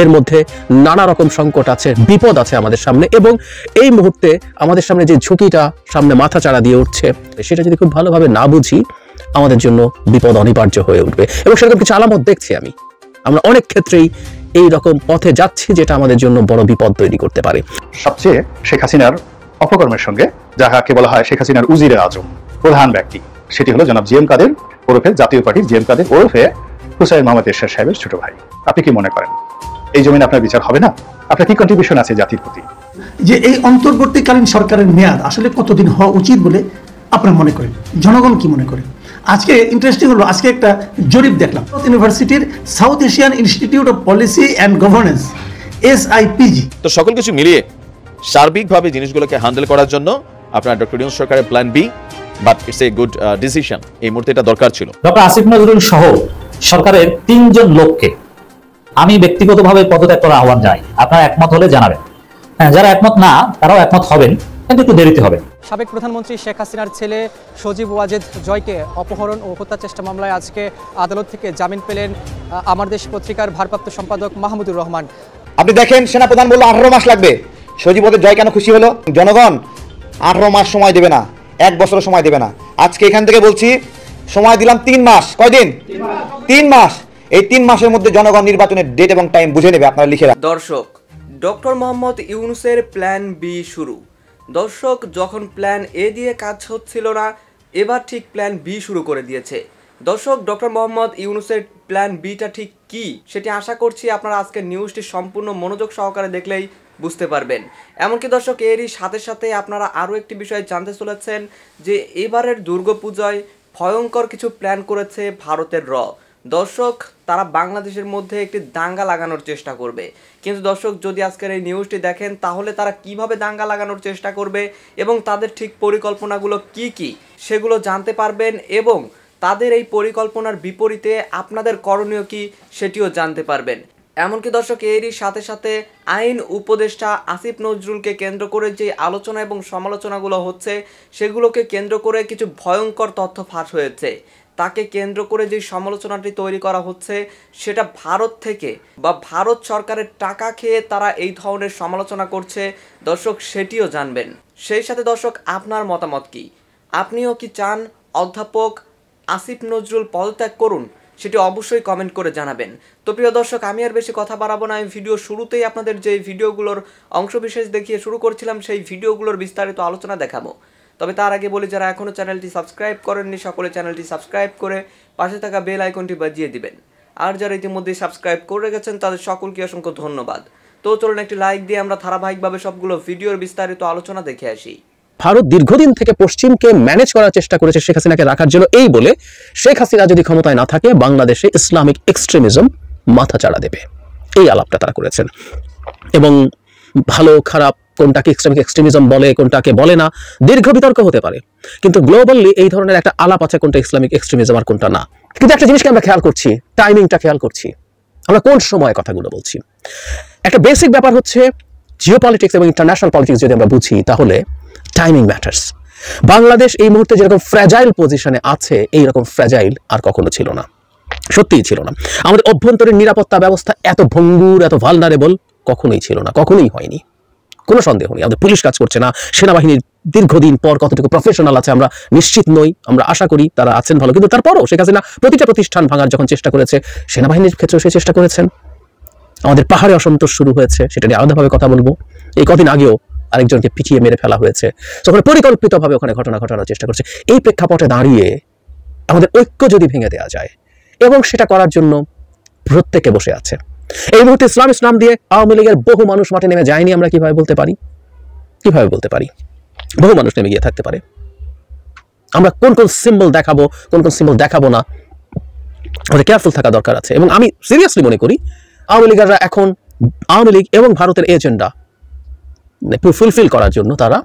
এর মধ্যে নানা রকম সংকট আছে বিপদ আছে আমাদের সামনে এবং এই মুহূর্তে আমাদের সামনে যে ঝুঁকিটা সামনে মাথা চাড়া দিয়ে উঠছে সেটা যদি খুব ভালোভাবে না বুঝি আমাদের জন্য বিপদ অনিবার্য হয়ে উঠবে এবং সেরকম কিছু আলামত দেখছি আমি আমরা অনেক ক্ষেত্রেই এই রকম পথে যাচ্ছি যেটা আমাদের জন্য বড় বিপদ তৈরি করতে পারে সবচেয়ে শেখ হাসিনার অপকর্মের সঙ্গে যাহাকে বলা হয় শেখ হাসিনার উজিরে আজম প্রধান ব্যক্তি সেটি হলো জনাব জিএম কাদের ওরফে জাতীয় পার্টির জিএম কাদের ওরফে হুসাইন মোহাম্মদ এরশাদ সাহেবের ছোট ভাই আপনি কি মনে করেন এই জমিন আপনার বিচার হবে না আপনার কি কন্ট্রিবিউশন আছে জাতির প্রতি যে এই অন্তর্বর্তীকালীন সরকারের মেয়াদ আসলে কতদিন হওয়া উচিত বলে আপনার মনে করেন জনগণ কি মনে করে আজকে ইন্টারেস্টিং হলো আজকে একটা জরিপ দেখলাম ইউনিভার্সিটির South Asian Institute of Policy and Governance SIPG তো সকল কিছু মিলিয়ে সার্বিকভাবে জিনিসগুলোকে হ্যান্ডেল করার জন্য আপনার ডক্টর ইউনুস সরকারের plan B but it's a good decision এই মুহূর্তে এটা দরকার ছিল ডক্টর আসিফ নজরুল সহ সরকারের তিনজন লোককে আমি ব্যক্তিগতভাবে পদত্যাগ করার আহ্বান জানাই আপনারা একমত হলে জানাবেন হ্যাঁ যারা একমত না তারাও একমত হবেন কিন্তু হবে সাবেক প্রধানমন্ত্রী শেখ হাসিনার ছেলে সজীব ওয়াজেদ জয়কে অপহরণ ও হত্যা চেষ্টা মামলায় আজকে আদালত থেকে জামিন পেলেন আমার দেশ পত্রিকার ভারপ্রাপ্ত সম্পাদক মাহমুদুর রহমান আপনি দেখেন সেনা প্রধান বললো আঠারো মাস লাগবে সজীব ওয়াজেদ জয় কেন খুশি হলো জনগণ আঠারো মাস সময় দেবে না এক বছর সময় দেবে না আজকে এখান থেকে বলছি সময় দিলাম তিন মাস কয়দিন তিন মাস এই তিন মাসের মধ্যে জনগণ নির্বাচনের ডেট এবং টাইম বুঝে নেবে আপনারা লিখে দর্শক ডক্টর মোহাম্মদ ইউনুসের প্ল্যান বি শুরু দর্শক যখন প্ল্যান এ দিয়ে কাজ হচ্ছিল না এবার ঠিক প্ল্যান বি শুরু করে দিয়েছে দর্শক ডক্টর মোহাম্মদ ইউনুসের প্ল্যান বিটা ঠিক কি সেটি আশা করছি আপনারা আজকের নিউজটি সম্পূর্ণ মনোযোগ সহকারে দেখলেই বুঝতে পারবেন এমনকি দর্শক এরই সাথে সাথে আপনারা আরও একটি বিষয় জানতে চলেছেন যে এবারের দুর্গাপূজায় ভয়ঙ্কর কিছু প্ল্যান করেছে ভারতের র দর্শক তারা বাংলাদেশের মধ্যে একটি দাঙ্গা লাগানোর চেষ্টা করবে কিন্তু দর্শক যদি আজকের এই নিউজটি দেখেন তাহলে তারা কিভাবে দাঙ্গা লাগানোর চেষ্টা করবে এবং তাদের ঠিক পরিকল্পনাগুলো কি কি সেগুলো জানতে পারবেন এবং তাদের এই পরিকল্পনার বিপরীতে আপনাদের করণীয় কি সেটিও জানতে পারবেন এমনকি দর্শক এরই সাথে সাথে আইন উপদেষ্টা আসিফ নজরুলকে কেন্দ্র করে যে আলোচনা এবং সমালোচনাগুলো হচ্ছে সেগুলোকে কেন্দ্র করে কিছু ভয়ঙ্কর তথ্য ফাঁস হয়েছে তাকে কেন্দ্র করে যে সমালোচনাটি তৈরি করা হচ্ছে সেটা ভারত থেকে বা ভারত সরকারের টাকা খেয়ে তারা এই ধরনের সমালোচনা করছে দর্শক সেটিও জানবেন সেই সাথে দর্শক আপনার মতামত কি আপনিও কি চান অধ্যাপক আসিফ নজরুল পদত্যাগ করুন সেটি অবশ্যই কমেন্ট করে জানাবেন তো প্রিয় দর্শক আমি আর বেশি কথা বাড়াবো না আমি ভিডিও শুরুতেই আপনাদের যে ভিডিওগুলোর অংশবিশেষ দেখিয়ে শুরু করছিলাম সেই ভিডিওগুলোর বিস্তারিত আলোচনা দেখাবো তবে তার আগে বলে যারা এখনও চ্যানেলটি সাবস্ক্রাইব করেননি সকলে চ্যানেলটি সাবস্ক্রাইব করে পাশে থাকা বেল আইকনটি বাজিয়ে দিবেন আর যারা ইতিমধ্যেই সাবস্ক্রাইব করে গেছেন তাদের সকলকে অসংখ্য ধন্যবাদ তো চলুন একটি লাইক দিয়ে আমরা ধারাবাহিকভাবে সবগুলো ভিডিওর বিস্তারিত আলোচনা দেখে আসি ভারত দীর্ঘদিন থেকে পশ্চিমকে ম্যানেজ করার চেষ্টা করেছে শেখ হাসিনাকে রাখার জন্য এই বলে শেখ হাসিনা যদি ক্ষমতায় না থাকে বাংলাদেশে ইসলামিক এক্সট্রিমিজম মাথা চাড়া দেবে এই আলাপটা তারা করেছেন এবং ভালো খারাপ কোনটাকে ইসলামিক এক্সট্রিমিজম বলে কোনটাকে বলে না দীর্ঘ বিতর্ক হতে পারে কিন্তু গ্লোবালি এই ধরনের একটা আলাপ আছে কোনটা ইসলামিক এক্সট্রিমিজম আর কোনটা না কিন্তু একটা জিনিসকে আমরা খেয়াল করছি টাইমিংটা খেয়াল করছি আমরা কোন সময় কথাগুলো বলছি একটা বেসিক ব্যাপার হচ্ছে জিও পলিটিক্স এবং ইন্টারন্যাশনাল পলিটিক্স যদি আমরা বুঝি তাহলে টাইমিং ম্যাটার্স বাংলাদেশ এই মুহূর্তে যেরকম ফ্র্যাজাইল পজিশনে আছে এই রকম ফ্র্যাজাইল আর কখনো ছিল না সত্যিই ছিল না আমাদের অভ্যন্তরীণ নিরাপত্তা ব্যবস্থা এত ভঙ্গুর এত ভালনারেবল কখনোই ছিল না কখনোই হয়নি কোনো সন্দেহ নেই আমাদের পুলিশ কাজ করছে না সেনাবাহিনীর দীর্ঘদিন পর কতটুকু প্রফেশনাল আছে আমরা নিশ্চিত নই আমরা আশা করি তারা আছেন ভালো কিন্তু তারপরও সে কাছে না প্রতিটা প্রতিষ্ঠান ভাঙার যখন চেষ্টা করেছে সেনাবাহিনীর ক্ষেত্রেও সে চেষ্টা করেছেন আমাদের পাহাড়ে অসন্তোষ শুরু হয়েছে সেটা নিয়ে আলাদাভাবে কথা বলবো এই কদিন আগেও আরেকজনকে পিটিয়ে মেরে ফেলা হয়েছে তখন পরিকল্পিতভাবে ওখানে ঘটনা ঘটানোর চেষ্টা করছে এই প্রেক্ষাপটে দাঁড়িয়ে আমাদের ঐক্য যদি ভেঙে দেওয়া যায় এবং সেটা করার জন্য প্রত্যেকে বসে আছে এই মুহূর্তে ইসলাম ইসলাম দিয়ে আওয়ামী লীগের বহু মানুষ মাঠে নেমে যায়নি আমরা কিভাবে বলতে পারি কিভাবে বলতে পারি বহু মানুষ নেমে গিয়ে থাকতে পারে আমরা কোন কোন সিম্বল দেখাবো কোন কোন সিম্বল দেখাবো না আমাদের কেয়ারফুল থাকা দরকার আছে এবং আমি সিরিয়াসলি মনে করি আওয়ামী লীগাররা এখন আওয়ামী লীগ এবং ভারতের এজেন্ডা মানে, ফুলফিল করার জন্য তারা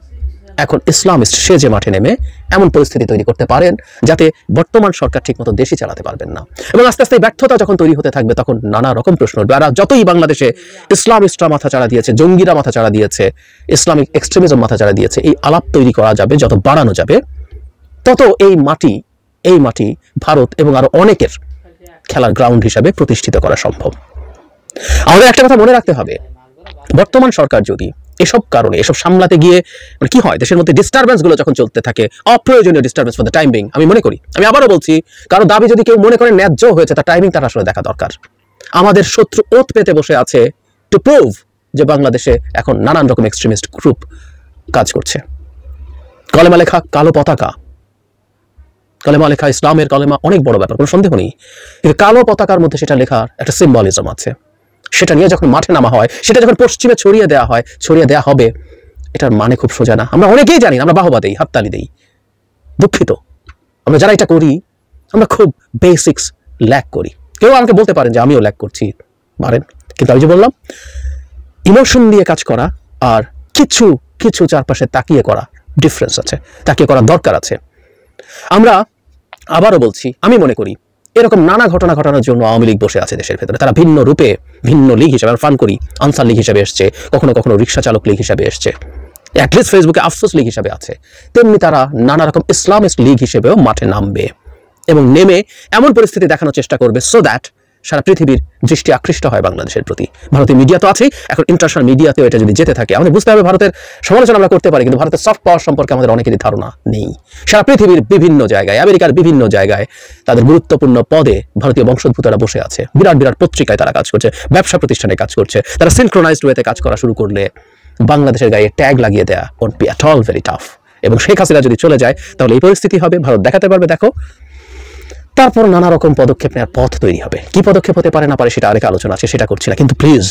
এখন ইসলামিস্ট সে যে মাঠে নেমে এমন পরিস্থিতি তৈরি করতে পারেন যাতে বর্তমান সরকার ঠিকমতো দেশই চালাতে পারবেন না এবং আস্তে আস্তে ব্যর্থতা যখন তৈরি হতে থাকবে তখন নানা রকম প্রশ্ন যারা যতই বাংলাদেশে ইসলামিস্টরা মাথা চাড়া দিয়েছে জঙ্গিরা মাথা চাড়া দিয়েছে ইসলামিক এক্সট্রিমিজম মাথা চাড়া দিয়েছে এই আলাপ তৈরি করা যাবে যত বাড়ানো যাবে তত এই মাটি এই মাটি ভারত এবং আরো অনেকের খেলার গ্রাউন্ড হিসাবে প্রতিষ্ঠিত করা সম্ভব আমাদের একটা কথা মনে রাখতে হবে বর্তমান সরকার যদি এসব কারণে এসব সামলাতে গিয়ে মানে কি হয় দেশের মধ্যে ডিস্টারবেন্সগুলো যখন চলতে থাকে অপ্রয়োজনীয় ডিস্টারবেন্স ফর দ্য টাইমিং আমি মনে করি আমি আবারও বলছি কারো দাবি যদি কেউ মনে করে ন্যায্য হয়েছে তার টাইমিং তার আসলে দেখা দরকার আমাদের শত্রু ওত পেতে বসে আছে টু প্রুভ যে বাংলাদেশে এখন নানান রকম এক্সট্রিমিস্ট গ্রুপ কাজ করছে কলেমা লেখা কালো পতাকা কলেমা লেখা ইসলামের কলেমা অনেক বড় ব্যাপার কোনো সন্দেহ নেই কিন্তু কালো পতাকার মধ্যে সেটা লেখার একটা সিম্বলিজম আছে সেটা নিয়ে যখন মাঠে নামা হয় সেটা যখন পশ্চিমে ছড়িয়ে দেওয়া হয় ছড়িয়ে দেওয়া হবে এটার মানে খুব সোজা না আমরা অনেকেই জানি আমরা বাহবা দেই হাততালি দেই দুঃখিত আমরা যারা এটা করি আমরা খুব বেসিক্স ল্যাক করি কেউ আমাকে বলতে পারেন যে আমিও ল্যাক করছি পারেন কিন্তু আমি যে বললাম ইমোশন দিয়ে কাজ করা আর কিছু কিছু চারপাশে তাকিয়ে করা ডিফারেন্স আছে তাকিয়ে করার দরকার আছে আমরা আবারও বলছি আমি মনে করি এরকম নানা ঘটনা ঘটানোর জন্য আওয়ামী লীগ বসে আছে দেশের ভেতরে তারা ভিন্ন রূপে ভিন্ন লীগ হিসাবে আমরা ফান করি আনসার লীগ হিসাবে এসছে কখনো কখনো রিক্সা চালক লীগ হিসাবে এসছে অ্যাটলিস্ট ফেসবুকে আফসোস লীগ হিসাবে আছে তেমনি তারা নানা রকম ইসলামিস্ট লীগ হিসেবেও মাঠে নামবে এবং নেমে এমন পরিস্থিতি দেখানোর চেষ্টা করবে সো দ্যাট সারা পৃথিবীর দৃষ্টি আকৃষ্ট হয় বাংলাদেশের প্রতি ভারতের মিডিয়া তো আছেই এখন ইন্টারন্যাশনাল মিডিয়াতেও এটা যদি যেতে থাকে আমাদের বুঝতে হবে ভারতের সমালোচনা আমরা করতে পারি কিন্তু ভারতের সফট পাওয়ার সম্পর্কে আমাদের অনেকেরই ধারণা নেই সারা পৃথিবীর বিভিন্ন জায়গায় আমেরিকার বিভিন্ন জায়গায় তাদের গুরুত্বপূর্ণ পদে ভারতীয় বংশোদ্ভূতরা বসে আছে বিরাট বিরাট পত্রিকায় তারা কাজ করছে ব্যবসা প্রতিষ্ঠানে কাজ করছে তারা সিনক্রোনাইজড ওয়েতে কাজ করা শুরু করলে বাংলাদেশের গায়ে ট্যাগ লাগিয়ে দেয়া won't be at all very tough এবং শেখ হাসিনা যদি চলে যায় তাহলে এই পরিস্থিতি হবে ভারত দেখাতে পারবে দেখো তারপর নানা রকম পদক্ষেপ নেওয়ার পথ তৈরি হবে কি পদক্ষেপ হতে পারে না পারে সেটা আরেক আলোচনা আছে সেটা করছি না কিন্তু প্লিজ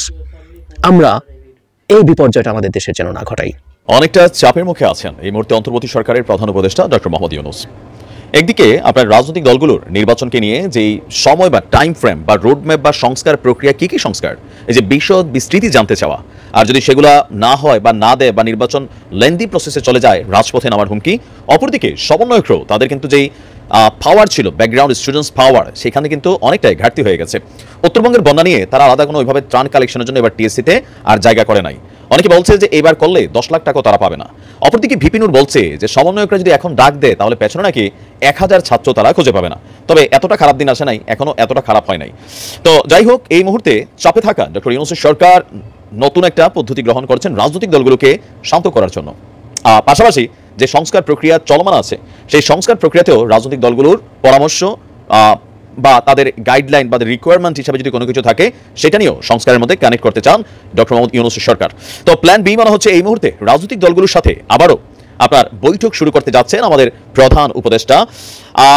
আমরা এই বিপর্যয়টা আমাদের দেশের যেন না ঘটাই অনেকটা চাপের মুখে আছেন এই মুহূর্তে অন্তর্বর্তী সরকারের প্রধান উপদেষ্টা ডক্টর মোহাম্মদ ইউনুস একদিকে আপনার রাজনৈতিক দলগুলোর নির্বাচনকে নিয়ে যে সময় বা টাইম ফ্রেম বা রোডম্যাপ বা সংস্কার প্রক্রিয়া কী কী সংস্কার এই যে বিশদ বিস্তৃতি জানতে চাওয়া আর যদি সেগুলা না হয় বা না দেয় বা নির্বাচন লেন্দি প্রসেসে চলে যায় রাজপথে নামার হুমকি অপরদিকে সমন্বয়করাও তাদের কিন্তু যেই পাওয়ার ছিল ব্যাকগ্রাউন্ড স্টুডেন্টস পাওয়ার সেখানে কিন্তু অনেকটাই ঘাটতি হয়ে গেছে উত্তরবঙ্গের বন্যা নিয়ে তারা আলাদা কোনো ওইভাবে ত্রাণ কালেকশনের জন্য এবার টিএসসিতে আর জায়গা করে নাই অনেকে বলছে যে এবার করলে দশ লাখ টাকা তারা পাবে না অপরদিকে ভিপিনুর বলছে যে সমন্বয়করা যদি এখন ডাক দেয় তাহলে পেছনে নাকি এক হাজার ছাত্র তারা খুঁজে পাবে না তবে এতটা খারাপ দিন আসে নাই এখনও এতটা খারাপ হয় নাই তো যাই হোক এই মুহূর্তে চাপে থাকা ডক্টর ইউনুসের সরকার নতুন একটা পদ্ধতি গ্রহণ করছেন রাজনৈতিক দলগুলোকে শান্ত করার জন্য পাশাপাশি যে সংস্কার প্রক্রিয়া চলমান আছে সেই সংস্কার প্রক্রিয়াতেও রাজনৈতিক দলগুলোর পরামর্শ বা তাদের গাইডলাইন বা রিকোয়ারমেন্ট হিসাবে যদি কোনো কিছু থাকে সেটা নিয়েও সংস্কারের মধ্যে কানেক্ট করতে চান ডক্টর মোহাম্মদ ইউনুস সরকার তো প্ল্যান বি মানে হচ্ছে এই মুহূর্তে রাজনৈতিক দলগুলোর সাথে আবারও আপনার বৈঠক শুরু করতে যাচ্ছেন আমাদের প্রধান উপদেষ্টা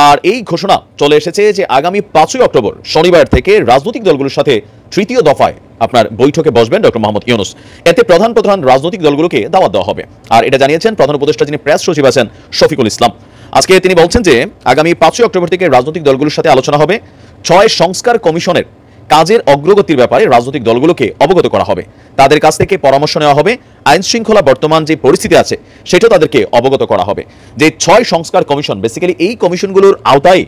আর এই ঘোষণা চলে এসেছে যে আগামী পাঁচই অক্টোবর শনিবার থেকে রাজনৈতিক দলগুলোর সাথে তৃতীয় দফায় আপনার বৈঠকে বসবেন ডক্টর মোহাম্মদ ইউনুস এতে প্রধান প্রধান রাজনৈতিক দলগুলোকে দাওয়াত দেওয়া হবে আর এটা জানিয়েছেন প্রধান উপদেষ্টা যিনি প্রেস সচিব আছেন শফিকুল ইসলাম আজকে তিনি বলছেন যে আগামী পাঁচই অক্টোবর থেকে রাজনৈতিক দলগুলোর সাথে আলোচনা হবে ছয় সংস্কার কমিশনের কাজের অগ্রগতির ব্যাপারে রাজনৈতিক দলগুলোকে অবগত করা হবে তাদের কাছ থেকে পরামর্শ নেওয়া হবে আইন শৃঙ্খলা বর্তমান যে পরিস্থিতি আছে সেটা তাদেরকে অবগত করা হবে যে ছয় সংস্কার কমিশন বেসিক্যালি এই কমিশনগুলোর আওতায়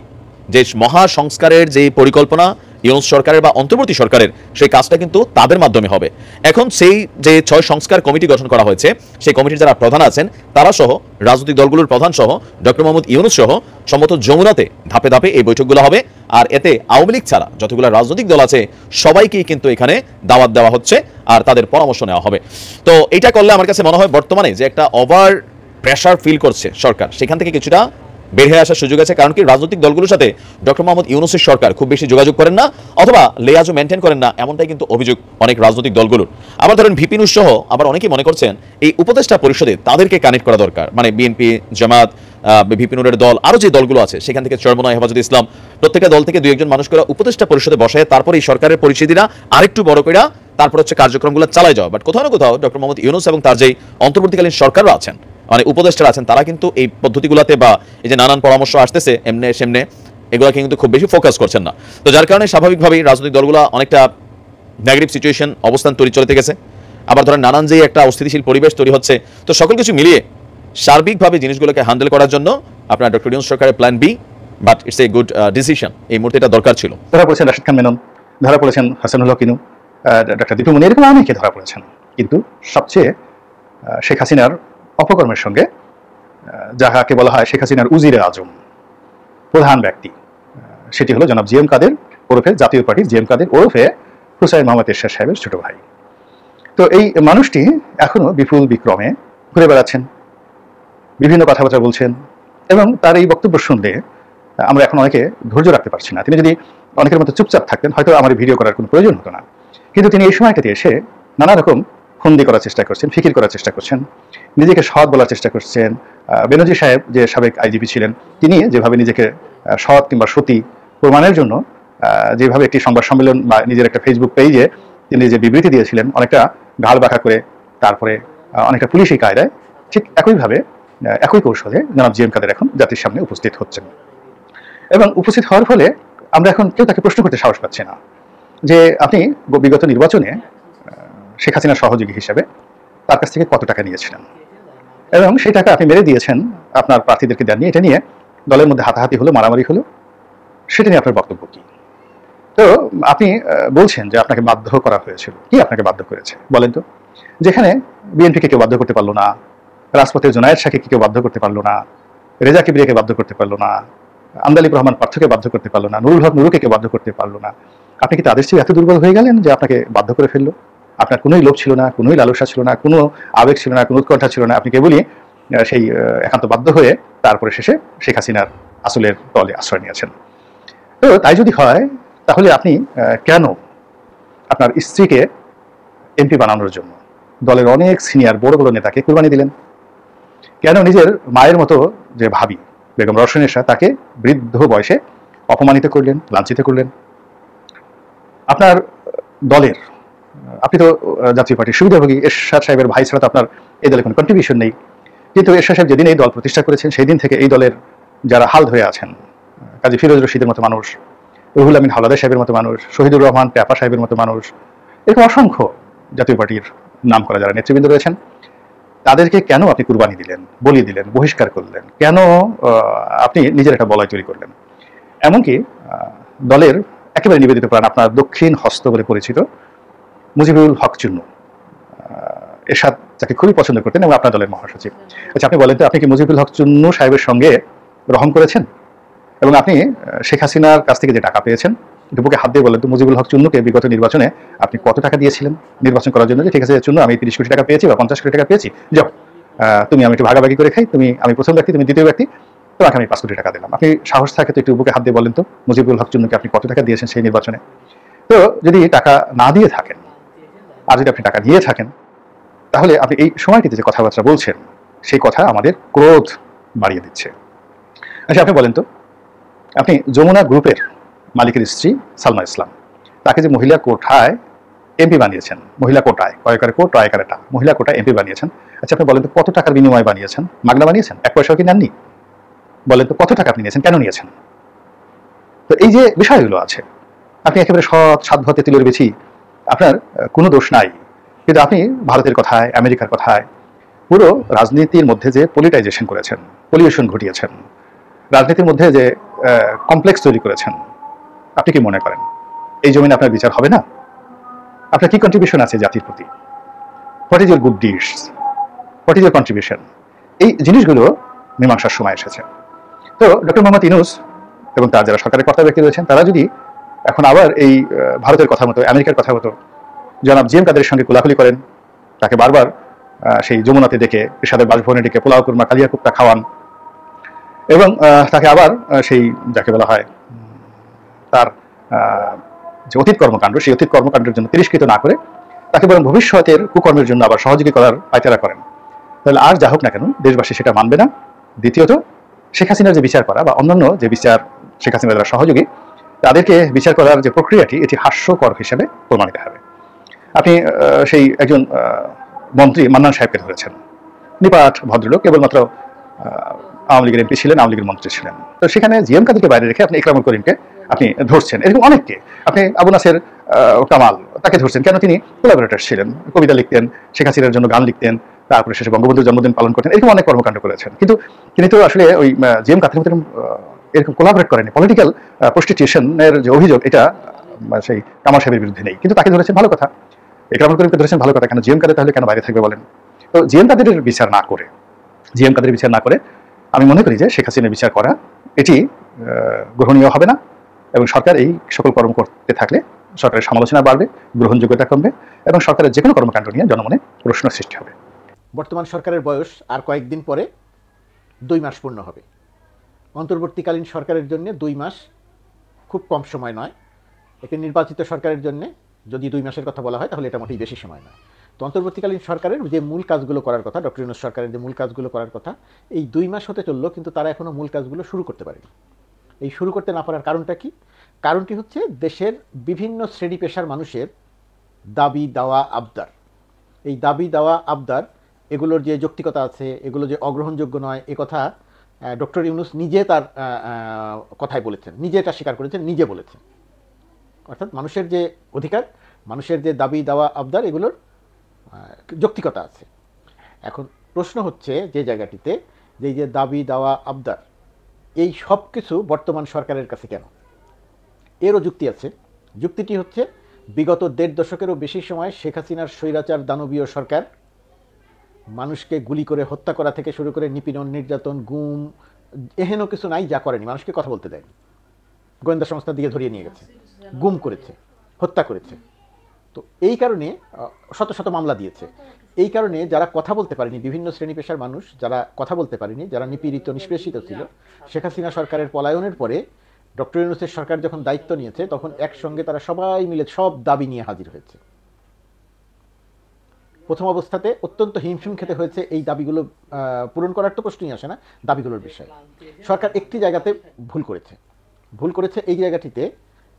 যে মহা সংস্কারের যে পরিকল্পনা ইউনুস সরকারের বা অন্তর্বর্তী সরকারের সেই কাজটা কিন্তু তাদের মাধ্যমে হবে এখন সেই যে ছয় সংস্কার কমিটি গঠন করা হয়েছে সেই কমিটির যারা প্রধান আছেন তারা সহ রাজনৈতিক দলগুলোর প্রধান সহ ডক্টর মোহাম্মদ ইউনুস সহ সম্মত যমুনাতে ধাপে ধাপে এই বৈঠকগুলো হবে আর এতে আওয়ামী লীগ ছাড়া যতগুলো রাজনৈতিক দল আছে সবাইকেই কিন্তু এখানে দাওয়াত দেওয়া হচ্ছে আর তাদের পরামর্শ নেওয়া হবে তো এটা করলে আমার কাছে মনে হয় বর্তমানে যে একটা ওভার প্রেশার ফিল করছে সরকার সেখান থেকে কিছুটা বের হয়ে আসার সুযোগ আছে কারণ কি রাজনৈতিক দলগুলোর সাথে ডক্টর মোহাম্মদ ইউনুসের সরকার খুব বেশি যোগাযোগ করেন না অথবা লেয়াজও মেনটেন করেন না এমনটাই কিন্তু অভিযোগ অনেক রাজনৈতিক দলগুলোর আবার ধরেন ভিপিনু সহ আবার অনেকেই মনে করছেন এই উপদেষ্টা পরিষদে তাদেরকে কানেক্ট করা দরকার মানে বিএনপি জামাত ভিপিনুরের দল আরও যে দলগুলো আছে সেখান থেকে চরমনায় হেফাজত ইসলাম প্রত্যেকটা দল থেকে দু একজন মানুষ করে উপদেষ্টা পরিষদে বসায় তারপরে এই সরকারের পরিচিতিরা আরেকটু বড় করে তারপর হচ্ছে কার্যক্রমগুলো চালায় যাওয়া বাট কোথাও না কোথাও ডক্টর মোহাম্মদ ইউনুস এবং তার যেই অন্তর্বর্তীকালীন সরকারও আছেন মানে উপদেষ্টারা আছেন তারা কিন্তু এই পদ্ধতিগুলোতে বা এই যে নানান পরামর্শ আসতেছে এমনে সেমনে এগুলোকে কিন্তু খুব বেশি ফোকাস করছেন না তো যার কারণে স্বাভাবিকভাবেই রাজনৈতিক দলগুলো অনেকটা নেগেটিভ সিচুয়েশন অবস্থান তৈরি চলে গেছে আবার ধরেন নানান যেই একটা অস্থিতিশীল পরিবেশ তৈরি হচ্ছে তো সকল কিছু মিলিয়ে সার্বিকভাবে জিনিসগুলোকে হ্যান্ডেল করার জন্য আপনার ডক্টর ইউন সরকারের plan B but it's a good decision এই মুহূর্তে এটা দরকার ছিল ধরা পড়েছেন রাশিদ খান মেনন ধরা পড়েছেন হাসানুল্লাহ কিনু ডক্টর দীপুমণি এরকম অনেকে ধরা পড়েছেন কিন্তু সবচেয়ে শেখ হাসিনার অপকর্মের সঙ্গে যাহাকে বলা হয় শেখ হাসিনার উজিরে আজম প্রধান ব্যক্তি সেটি হলো জনাব জিএম কাদের ওরফে জাতীয় পার্টির জিএম কাদের ওরফে হুসাইন মোহাম্মদ এরশাদ সাহেবের ছোট ভাই তো এই মানুষটি এখনও বিপুল বিক্রমে ঘুরে বেড়াচ্ছেন বিভিন্ন কথাবার্তা বলছেন এবং তার এই বক্তব্য শুনলে আমরা এখন অনেকে ধৈর্য রাখতে পারছি না তিনি যদি অনেকের মতো চুপচাপ থাকতেন হয়তো আমার ভিডিও করার কোনো প্রয়োজন হতো না কিন্তু তিনি এই সময়টাতে এসে নানা রকম ফন্দি করার চেষ্টা করছেন ফিকির করার চেষ্টা করছেন নিজেকে সৎ বলার চেষ্টা করছেন বেনজি সাহেব যে সাবেক আইজিপি ছিলেন তিনি যেভাবে নিজেকে সৎ কিংবা সতী প্রমাণের জন্য যেভাবে একটি সংবাদ সম্মেলন বা নিজের একটা ফেসবুক পেজে তিনি যে বিবৃতি দিয়েছিলেন অনেকটা ঘাড় বাঁকা করে তারপরে অনেকটা পুলিশি কায়দায় ঠিক একইভাবে একই কৌশলে জনাব জি এম কাদের এখন জাতির সামনে উপস্থিত হচ্ছেন এবং উপস্থিত হওয়ার ফলে আমরা এখন কেউ তাকে প্রশ্ন করতে সাহস পাচ্ছি না যে আপনি বিগত নির্বাচনে শেখ হাসিনার সহযোগী হিসেবে তার কাছ থেকে কত টাকা নিয়েছিলেন এবং সেই টাকা আপনি মেরে দিয়েছেন আপনার প্রার্থীদেরকে দেননি এটা নিয়ে দলের মধ্যে হাতাহাতি হলো মারামারি হলো সেটা নিয়ে আপনার বক্তব্য কী তো আপনি বলছেন যে আপনাকে বাধ্য করা হয়েছিল কি আপনাকে বাধ্য করেছে বলেন তো যেখানে বিএনপিকে কেউ বাধ্য করতে পারলো না রাজপথে জোনায়েদ শাহকে কেউ বাধ্য করতে পারলো না রেজা কিবরিয়াকে বাধ্য করতে পারলো না আমদালিব রহমান পার্থকে বাধ্য করতে পারলো না নুরুল হক নুরুকে কেউ বাধ্য করতে পারলো না আপনি কি তাদের চেয়ে এত দুর্বল হয়ে গেলেন যে আপনাকে বাধ্য করে ফেললো আপনার কোনোই লোভ ছিল না কোনোই লালসা ছিল না কোনো আবেগ ছিল না কোনো উৎকণ্ঠা ছিল না আপনি কেবলই সেই একান্ত বাধ্য হয়ে তারপরে শেষে শেখ হাসিনার আসলের দলে আশ্রয় নিয়েছেন তো তাই যদি হয় তাহলে আপনি কেন আপনার স্ত্রীকে এমপি বানানোর জন্য দলের অনেক সিনিয়র বড় বড় নেতাকে কুরবানি দিলেন কেন নিজের মায়ের মতো যে ভাবি বেগম রসনের শাহ তাকে বৃদ্ধ বয়সে অপমানিত করলেন লাঞ্ছিত করলেন আপনার দলের আপনি তো জাতীয় পার্টির সুবিধাভোগী এরশাদ সাহেবের ভাই ছাড়া তো আপনার এই দলে কোনো কন্ট্রিবিউশন নেই কিন্তু এরশাদ সাহেব যেদিন এই দল প্রতিষ্ঠা করেছেন সেই দিন থেকে এই দলের যারা হাল ধরে আছেন কাজী ফিরোজ রশিদের মতো মানুষ রুহুল আমিন হাওলাদার সাহেবের মতো মানুষ শহীদুর রহমান প্যাপা সাহেবের মতো মানুষ এরকম অসংখ্য জাতীয় পার্টির নাম করা যারা নেতৃবৃন্দ রয়েছেন তাদেরকে কেন আপনি কুরবানি দিলেন বলিয়ে দিলেন বহিষ্কার করলেন কেন আপনি নিজের একটা বলয় তৈরি করলেন এমনকি দলের একেবারে নিবেদিত প্রাণ আপনার দক্ষিণ হস্ত বলে পরিচিত মুজিবুল হক চুন্নু এরশাদ যাকে খুবই পছন্দ করতেন এবং আপনার দলের মহাসচিব আচ্ছা আপনি বলেন তো আপনি কি মুজিবুল হক চুন্নু সাহেবের সঙ্গে রহম করেছেন এবং আপনি শেখ হাসিনার কাছ থেকে যে টাকা পেয়েছেন ডুবুকে হাত দিয়ে বলেন তো মুজিবুল হক চুন্নুকে বিগত নির্বাচনে আপনি কত টাকা দিয়েছিলেন নির্বাচন করার জন্য যে ঠিক আছে চুন্নু আমি তিরিশ কোটি টাকা পেয়েছি বা পঞ্চাশ কোটি টাকা পেয়েছি যাও তুমি আমি একটু ভাগাভাগি করে খাই তুমি আমি প্রথম ব্যক্তি তুমি দ্বিতীয় ব্যক্তি তোমাকে আমি পাঁচ কোটি টাকা দিলাম আপনি সাহস থাকে তো একটু বুকে হাত দিয়ে বলেন তো মুজিবুল হক চুন্নুকে আপনি কত টাকা দিয়েছেন সেই নির্বাচনে তো যদি টাকা না দিয়ে থাকেন আর যদি আপনি টাকা নিয়ে থাকেন তাহলে আপনি এই সময়টিতে যে কথাবার্তা বলছেন সেই কথা আমাদের ক্রোধ বাড়িয়ে দিচ্ছে আচ্ছা আপনি বলেন তো আপনি যমুনা গ্রুপের মালিকের স্ত্রী সালমা ইসলাম তাকে যে মহিলা কোঠায় এমপি বানিয়েছেন মহিলা কোটায় কয়েকারে কোট টয়েকারে টা মহিলা কোটায় এমপি বানিয়েছেন আচ্ছা আপনি বলেন তো কত টাকার বিনিময়ে বানিয়েছেন মাগনা বানিয়েছেন এক পয়সাও কি নেননি বলেন তো কত টাকা আপনি নিয়েছেন কেন নিয়েছেন তো এই যে বিষয়গুলো আছে আপনি একেবারে সৎ সাধ্য তেতিলের বেশি আপনার কোনো দোষ নাই কিন্তু আপনি ভারতের কথায় আমেরিকার কথায় পুরো রাজনীতির মধ্যে যে পলিটাইজেশন করেছেন পলিউশন ঘটিয়েছেন রাজনীতির মধ্যে যে কমপ্লেক্স তৈরি করেছেন আপনি কি মনে করেন এই জমিনে আপনার বিচার হবে না আপনার কি কন্ট্রিবিউশন আছে জাতির প্রতি what is your good dish what is your contribution এই জিনিসগুলো মীমাংসার সময় এসেছে তো ডক্টর মোহাম্মদ ইনুস এবং তার যারা সরকারের কর্তা ব্যক্তি রয়েছেন তারা যদি এখন আবার এই ভারতের কথা মতো আমেরিকার কথা মতো জনাব জিএম কাদের সঙ্গে কোলাকুলি করেন তাকে বারবার সেই যমুনাতে দেখে পেশাদের বাসভবনে ডেকে পোলাও কুরমা কালিয়া কুপ্তা খাওয়ান এবং তাকে আবার সেই যাকে বলা হয় তার যে অতীত কর্মকাণ্ড সেই অতীত কর্মকাণ্ডের জন্য তিরস্কৃত না করে তাকে বরং ভবিষ্যতের কুকর্মের জন্য আবার সহযোগী করার পায়তারা করেন তাহলে আর যা হোক না কেন দেশবাসী সেটা মানবে না দ্বিতীয়ত শেখ হাসিনার যে বিচার করা বা অন্যান্য যে বিচার শেখ হাসিনা যারা সহযোগী তাদেরকে বিচার করার যে প্রক্রিয়াটি এটি হাস্যকর হিসেবে প্রমাণিত হবে আপনি সেই একজন মন্ত্রী মান্নান সাহেবকে ধরেছেন নিপাট ভদ্রলোক কেবলমাত্র আওয়ামী লীগের এমপি ছিলেন আওয়ামী লীগের মন্ত্রী ছিলেন তো সেখানে জিএম কাদেরকে বাইরে রেখে আপনি ইকরামুল করিমকে আপনি ধরছেন এরকম অনেককে আপনি আবু নাসের কামাল তাকে ধরছেন কেন তিনি কোলাবরেটার ছিলেন কবিতা লিখতেন শেখ হাসিনার জন্য গান লিখতেন তারপরে শেষে বঙ্গবন্ধুর জন্মদিন পালন করতেন এরকম অনেক কর্মকাণ্ড করেছেন কিন্তু তিনি তো আসলে ওই জিএম কাদের মতো এরকম কোলাবরেট করেনি পলিটিক্যাল প্রস্টিটিউশনের যে অভিযোগ এটা সেই কামার সাহেবের বিরুদ্ধে নেই কিন্তু তাকে ধরেছেন ভালো কথা একরামুল করিমকে ধরেছেন ভালো কথা কেন জিএম কাদের তাহলে কেন বাইরে থাকবে বলেন তো জিএম কাদের বিচার না করে জিএম কাদের বিচার না করে আমি মনে করি যে শেখ হাসিনার বিচার করা এটি গ্রহণীয় হবে না এবং সরকার এই সকল কর্ম করতে থাকলে সরকারের সমালোচনা বাড়বে গ্রহণযোগ্যতা কমবে এবং সরকারের যে কোনো কর্মকাণ্ড নিয়ে জনমনে প্রশ্ন সৃষ্টি হবে বর্তমান সরকারের বয়স আর কয়েকদিন পরে দুই মাস পূর্ণ হবে অন্তর্বর্তীকালীন সরকারের জন্য দুই মাস খুব কম সময় নয় একটি নির্বাচিত সরকারের জন্য যদি দুই মাসের কথা বলা হয় তাহলে এটা মোটেই বেশি সময় নয় তো অন্তর্বর্তীকালীন সরকারের যে মূল কাজগুলো করার কথা ডক্টর ইউনুস সরকারের যে মূল কাজগুলো করার কথা এই দুই মাস হতে চললো কিন্তু তারা এখনও মূল কাজগুলো শুরু করতে পারেনি এই শুরু করতে না পারার কারণটা কি কারণটি হচ্ছে দেশের বিভিন্ন শ্রেণী পেশার মানুষের দাবি দাওয়া আবদার এই দাবি দাওয়া আবদার এগুলোর যে যৌক্তিকতা আছে এগুলো যে অগ্রহণযোগ্য নয় এ কথা ডক্টর ইউনুস নিজে তার কথায় বলেছেন নিজে এটা স্বীকার করেছেন নিজে বলেছেন অর্থাৎ মানুষের যে অধিকার মানুষের যে দাবি দাওয়া আবদার এগুলোর যৌক্তিকতা আছে এখন প্রশ্ন হচ্ছে যে জায়গাটিতে যে যে দাবি দাওয়া আবদার এই সব কিছু বর্তমান সরকারের কাছে কেন এরও যুক্তি আছে যুক্তিটি হচ্ছে বিগত দেড় দশকেরও বেশি সময় শেখ হাসিনার স্বৈরাচার দানবীয় সরকার মানুষকে গুলি করে হত্যা করা থেকে শুরু করে নিপীড়ন নির্যাতন গুম এহেন কিছু নাই যা করেনি মানুষকে কথা বলতে দেয়নি গোয়েন্দা সংস্থা দিয়ে ধরিয়ে নিয়ে গেছে গুম করেছে হত্যা করেছে তো এই কারণে শত শত মামলা দিয়েছে এই কারণে যারা কথা বলতে পারেনি বিভিন্ন শ্রেণী পেশার মানুষ যারা কথা বলতে পারেনি যারা নিপীড়িত নিষ্পেষিত ছিল শেখ হাসিনা সরকারের পলায়নের পরে ডক্টর ইউনুসের সরকার যখন দায়িত্ব নিয়েছে তখন একসঙ্গে তারা সবাই মিলে সব দাবি নিয়ে হাজির হয়েছে প্রথম অবস্থাতে অত্যন্ত হিমশিম খেতে হয়েছে এই দাবিগুলো পূরণ করার তো প্রশ্নই আসে না দাবিগুলোর বিষয়ে সরকার একটি জায়গাতে ভুল করেছে ভুল করেছে এই জায়গাটিতে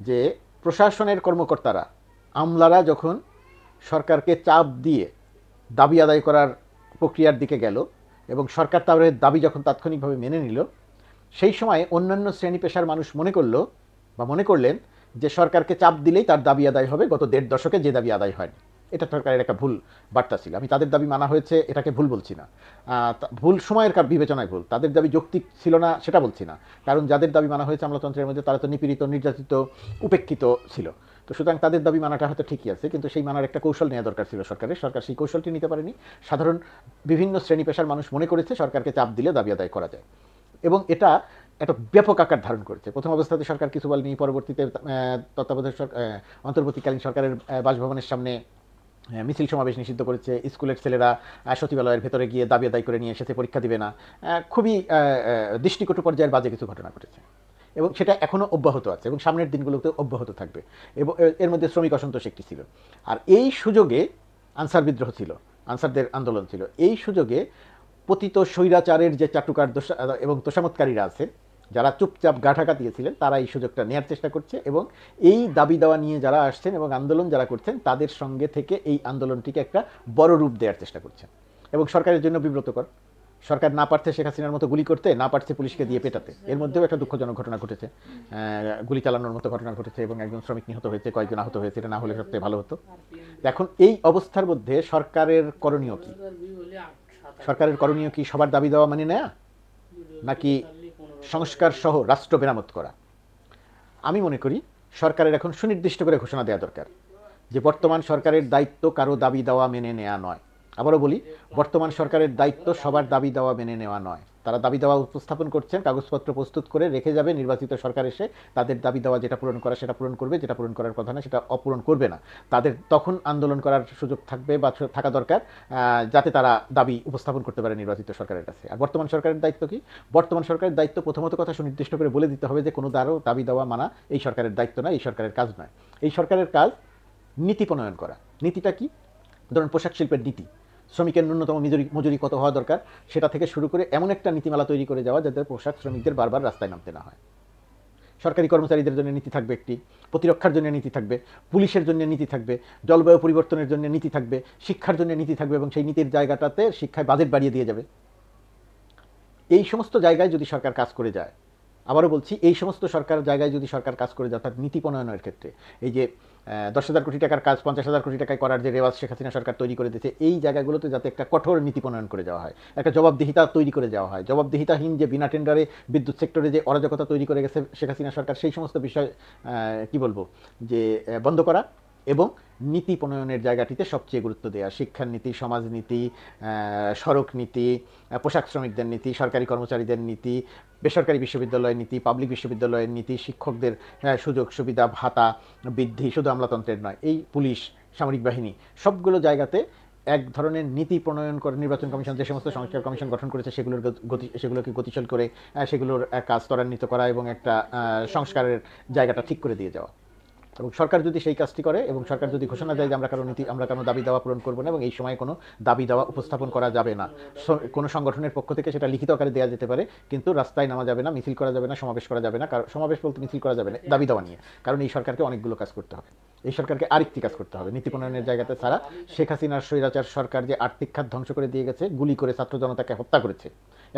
যে প্রশাসনের কর্মকর্তারা আমলারা যখন সরকারকে চাপ দিয়ে দাবি আদায় করার প্রক্রিয়ার দিকে গেল এবং সরকার তাদের দাবি যখন তাৎক্ষণিকভাবে মেনে নিল সেই সময় অন্যান্য শ্রেণী পেশার মানুষ মনে করল বা মনে করলেন যে সরকারকে চাপ দিলেই তার দাবি আদায় হবে গত দেড় দশকে যে দাবি আদায় হয়নি এটা সরকারের একটা ভুল বার্তা ছিল আমি তাদের দাবি মানা হয়েছে এটাকে ভুল বলছি না ভুল সময়ের বিবেচনায় ভুল তাদের দাবি যৌক্তিক ছিল না সেটা বলছি না কারণ যাদের দাবি মানা হয়েছে আমলাতন্ত্রের মধ্যে তারা তো নিপীড়িত নির্যাতিত উপেক্ষিত ছিল তো সুতরাং তাদের দাবি মানাটা হয়তো ঠিকই আছে কিন্তু সেই মানার একটা কৌশল নেওয়া দরকার ছিল সরকারের সরকার সেই কৌশলটি নিতে পারেনি সাধারণ বিভিন্ন শ্রেণী পেশার মানুষ মনে করেছে সরকারকে চাপ দিলে দাবি আদায় করা যায় এবং এটা একটা ব্যাপক আকার ধারণ করেছে প্রথম অবস্থাতে সরকার কিছু বলেনি পরবর্তীতে তত্ত্বাবধায়ক অন্তর্বর্তীকালীন সরকারের বাসভবনের সামনে হ্যাঁ, মিছিল সমাবেশ নিষিদ্ধ করেছে স্কুলের ছেলেরা সচিবালয়ের ভেতরে গিয়ে দাবি আদায় করে নিয়ে এসেছে পরীক্ষা দিবে না খুবই দৃষ্টিকটু পর্যায়ের বাজে কিছু ঘটনা ঘটেছে এবং সেটা এখনও অব্যাহত আছে এবং সামনের দিনগুলোতে অব্যাহত থাকবে এবং এর মধ্যে শ্রমিক অসন্তোষ একটি ছিল আর এই সুযোগে আনসার বিদ্রোহ ছিল আনসারদের আন্দোলন ছিল এই সুযোগে পতিত স্বৈরাচারের যে চাটুকার এবং তোষামতকারীরা আছে যারা চুপচাপ গাঁঠাকা দিয়েছিলেন তারা এই সুযোগটা নেওয়ার চেষ্টা করছে এবং এই দাবি দাওয়া নিয়ে যারা আসছেন এবং আন্দোলন যারা করছেন তাদের সঙ্গে থেকে এই আন্দোলনটিকে একটা বড় রূপ দেওয়ার চেষ্টা করছেন এবং সরকারের জন্য বিব্রতকর সরকার না পারছে শেখ হাসিনার মতো গুলি করতে না পারছে পুলিশকে দিয়ে পেটাতে এর মধ্যেও একটা দুঃখজনক ঘটনা ঘটেছে গুলি চালানোর মতো ঘটনা ঘটেছে এবং একজন শ্রমিক নিহত হয়েছে কয়েকজন আহত হয়েছে এটা না হলে সবচেয়ে ভালো হতো এখন এই অবস্থার মধ্যে সরকারের করণীয় কি সরকারের করণীয় কি সবার দাবি দেওয়া মানে নেয়া নাকি সংস্কার সহ রাষ্ট্র মেরামত করা আমি মনে করি সরকারের এখন সুনির্দিষ্ট করে ঘোষণা দেওয়া দরকার যে বর্তমান সরকারের দায়িত্ব কারো দাবি দেওয়া মেনে নেওয়া নয় আবারও বলি বর্তমান সরকারের দায়িত্ব সবার দাবি দেওয়া মেনে নেওয়া নয় তারা দাবি দেওয়া উপস্থাপন করছেন কাগজপত্র প্রস্তুত করে রেখে যাবে নির্বাচিত সরকার এসে তাদের দাবি দেওয়া যেটা পূরণ করা সেটা পূরণ করবে যেটা পূরণ করার কথা না সেটা অপূরণ করবে না তাদের তখন আন্দোলন করার সুযোগ থাকবে বা থাকা দরকার যাতে তারা দাবি উপস্থাপন করতে পারে নির্বাচিত সরকারের কাছে আর বর্তমান সরকারের দায়িত্ব কি বর্তমান সরকারের দায়িত্ব প্রথমত কথা সুনির্দিষ্ট করে বলে দিতে হবে যে কোনো দ্বারও দাবি দেওয়া মানা এই সরকারের দায়িত্ব না এই সরকারের কাজ নয় এই সরকারের কাজ নীতি প্রণয়ন করা নীতিটা কি ধরুন পোশাক শিল্পের নীতি শ্রমিকের ন্যূনতম মজুরি মজুরি কত হওয়া দরকার সেটা থেকে শুরু করে এমন একটা নীতিমালা তৈরি করে যাওয়া যাতে পোশাক শ্রমিকদের বারবার রাস্তায় নামতে না হয় সরকারি কর্মচারীদের জন্য নীতি থাকবে একটি প্রতিরক্ষার জন্য নীতি থাকবে পুলিশের জন্য নীতি থাকবে জলবায়ু পরিবর্তনের জন্য নীতি থাকবে শিক্ষার জন্য নীতি থাকবে এবং সেই নীতির জায়গাটাতে শিক্ষায় বাজেট বাড়িয়ে দিয়ে যাবে এই সমস্ত জায়গায় যদি সরকার কাজ করে যায় আবারও বলছি এই সমস্ত সরকার জায়গায় যদি সরকার কাজ করে যায় অর্থাৎ নীতি প্রণয়নের ক্ষেত্রে এই যে দশ হাজার কোটি টাকার কাজ পঞ্চাশ হাজার কোটি টাকায় করার যে রেওয়াজ শেখ হাসিনা সরকার তৈরি করে দিয়েছে এই জায়গাগুলোতে যাতে একটা কঠোর নীতি প্রণয়ন করে যাওয়া হয় একটা জবাবদিহিতা তৈরি করে যাওয়া হয় জবাবদিহিতাহীন যে বিনা টেন্ডারে বিদ্যুৎ সেক্টরে যে অরাজকতা তৈরি করে গেছে শেখ হাসিনা সরকার সেই সমস্ত বিষয় কি বলবো যে বন্ধ করা এবং নীতি প্রণয়নের জায়গাটিতে সবচেয়ে গুরুত্ব দেওয়া শিক্ষার নীতি সমাজনীতি সড়ক নীতি পোশাক শ্রমিকদের নীতি সরকারি কর্মচারীদের নীতি বেসরকারি বিশ্ববিদ্যালয়ের নীতি পাবলিক বিশ্ববিদ্যালয়ের নীতি শিক্ষকদের সুযোগ সুবিধা ভাতা বৃদ্ধি শুধু আমলাতন্ত্রের নয় এই পুলিশ সামরিক বাহিনী সবগুলো জায়গাতে এক ধরনের নীতি প্রণয়ন করে নির্বাচন কমিশন যে সমস্ত সংস্কার কমিশন গঠন করেছে সেগুলোর গতি সেগুলোকে গতিশীল করে সেগুলোর কাজ ত্বরান্বিত করা এবং একটা সংস্কারের জায়গাটা ঠিক করে দিয়ে যাওয়া এবং সরকার যদি সেই কাজটি করে এবং সরকার যদি ঘোষণা দেয় যে আমরা কারো নীতি আমরা কোনো দাবি দাওয়া পূরণ করবো না এবং এই সময় কোনো দাবি দাওয়া উপস্থাপন করা যাবে না কোনো সংগঠনের পক্ষ থেকে সেটা লিখিত আকারে দেওয়া যেতে পারে কিন্তু রাস্তায় নামা যাবে না মিছিল করা যাবে না সমাবেশ করা যাবে না কারণ সমাবেশ বলতে মিছিল করা যাবে না দাবি দাওয়া নিয়ে কারণ এই সরকারকে অনেকগুলো কাজ করতে হবে এই সরকারকে আরেকটি কাজ করতে হবে নীতি প্রণয়নের জায়গাতে ছাড়া শেখ হাসিনার স্বৈরাচার সরকার যে আর্থিক খাত ধ্বংস করে দিয়ে গেছে গুলি করে ছাত্র জনতাকে হত্যা করেছে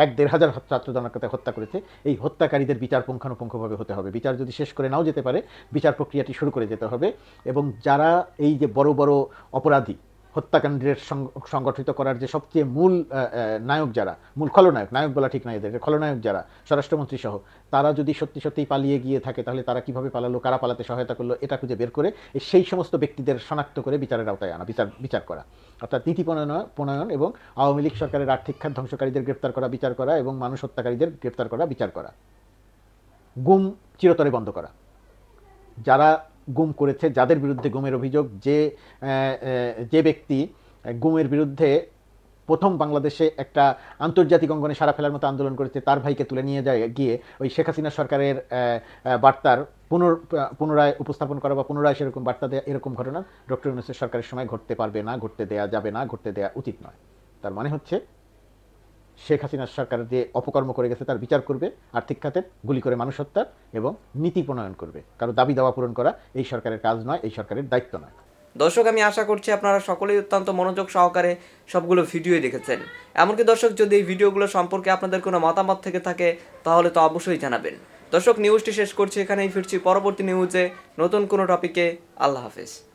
এক দেড় হাজার ছাত্র জনতা হত্যা করেছে এই হত্যাকারীদের বিচার পুঙ্খানুপুঙ্খভাবে হতে হবে বিচার যদি শেষ করে নাও যেতে পারে বিচার প্রক্রিয়াটি শুরু করে যেতে হবে এবং যারা এই যে বড় বড় অপরাধী হত্যাকাণ্ডের সংগঠিত করার যে সবচেয়ে মূল নায়ক যারা মূল খলনায়ক নায়ক বলা ঠিক নাই এদের খলনায়ক যারা স্বরাষ্ট্রমন্ত্রী সহ তারা যদি সত্যি সত্যিই পালিয়ে গিয়ে থাকে তাহলে তারা কিভাবে পালালো কারা পালাতে সহায়তা করলো এটা খুঁজে বের করে সেই সমস্ত ব্যক্তিদের শনাক্ত করে বিচারের আওতায় আনা বিচার বিচার করা অর্থাৎ নীতি প্রণয়ন প্রণয়ন এবং আওয়ামী লীগ সরকারের আর্থিক খাত ধ্বংসকারীদের গ্রেপ্তার করা বিচার করা এবং মানুষ হত্যাকারীদের গ্রেপ্তার করা বিচার করা গুম চিরতরে বন্ধ করা যারা গুম করেছে যাদের বিরুদ্ধে গুমের অভিযোগ যে যে ব্যক্তি গুমের বিরুদ্ধে প্রথম বাংলাদেশে একটা আন্তর্জাতিক অঙ্গনে সারা ফেলার মতো আন্দোলন করেছে তার ভাইকে তুলে নিয়ে যায় গিয়ে ওই শেখ হাসিনা সরকারের বার্তার পুনর পুনরায় উপস্থাপন করা বা পুনরায় সেরকম বার্তা দেওয়া এরকম ঘটনা ডক্টর ইউনুসের সরকারের সময় ঘটতে পারবে না ঘটতে দেয়া যাবে না ঘটতে দেয়া উচিত নয় তার মানে হচ্ছে শেখ হাসিনার সরকার যে অপকর্ম করে গেছে তার বিচার করবে আর্থিক খাতে গুলি করে মানুষ হত্যা এবং নীতি প্রণয়ন করবে কারো দাবি দাওয়া পূরণ করা এই সরকারের কাজ নয় এই সরকারের দায়িত্ব নয় দর্শক আমি আশা করছি আপনারা সকলেই অত্যন্ত মনোযোগ সহকারে সবগুলো ভিডিও দেখেছেন এমনকি দর্শক যদি এই ভিডিওগুলো সম্পর্কে আপনাদের কোনো মতামত থেকে থাকে তাহলে তো অবশ্যই জানাবেন দর্শক নিউজটি শেষ করছি এখানেই ফিরছি পরবর্তী নিউজে নতুন কোনো টপিকে আল্লাহ হাফেজ